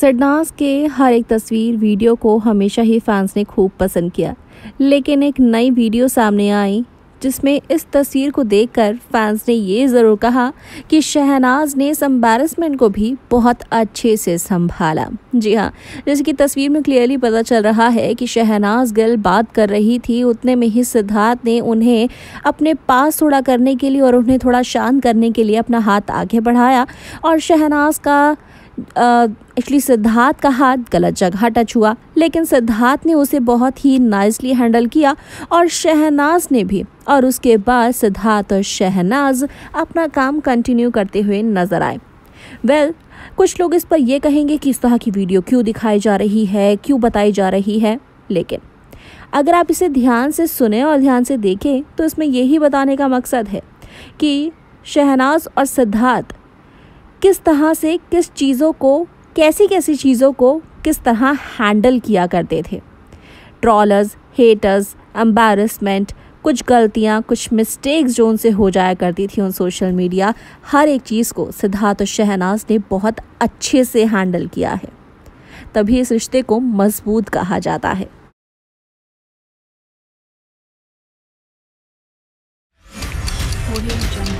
सरनाज के हर एक तस्वीर वीडियो को हमेशा ही फैंस ने खूब पसंद किया लेकिन एक नई वीडियो सामने आई जिसमें इस तस्वीर को देखकर फैंस ने ये ज़रूर कहा कि शहनाज ने इस एम्बेरसमेंट को भी बहुत अच्छे से संभाला जी हाँ जैसे कि तस्वीर में क्लियरली पता चल रहा है कि शहनाज गर्ल बात कर रही थी उतने में ही सिद्धार्थ ने उन्हें अपने पास थोड़ा करने के लिए और उन्हें थोड़ा शांत करने के लिए अपना हाथ आगे बढ़ाया और शहनाज का एक्चुअली सिद्धार्थ का हाथ गलत जगह टच हुआ लेकिन सिद्धार्थ ने उसे बहुत ही नाइसली हैंडल किया और शहनाज ने भी और उसके बाद सिद्धार्थ और शहनाज अपना काम कंटिन्यू करते हुए नजर आए वेल well, कुछ लोग इस पर यह कहेंगे कि इस तरह की वीडियो क्यों दिखाई जा रही है क्यों बताई जा रही है लेकिन अगर आप इसे ध्यान से सुने और ध्यान से देखें तो इसमें यही बताने का मकसद है कि शहनाज और सिद्धार्थ किस तरह से किस चीज़ों को कैसी कैसी चीज़ों को किस तरह हैंडल किया करते थे ट्रॉलर्स हेटर्स एम्बेरसमेंट कुछ गलतियाँ कुछ मिस्टेक्स जो उनसे हो जाया करती थी उन सोशल मीडिया हर एक चीज़ को सिद्धार्थ और शहनाज ने बहुत अच्छे से हैंडल किया है तभी इस रिश्ते को मजबूत कहा जाता है audio jungle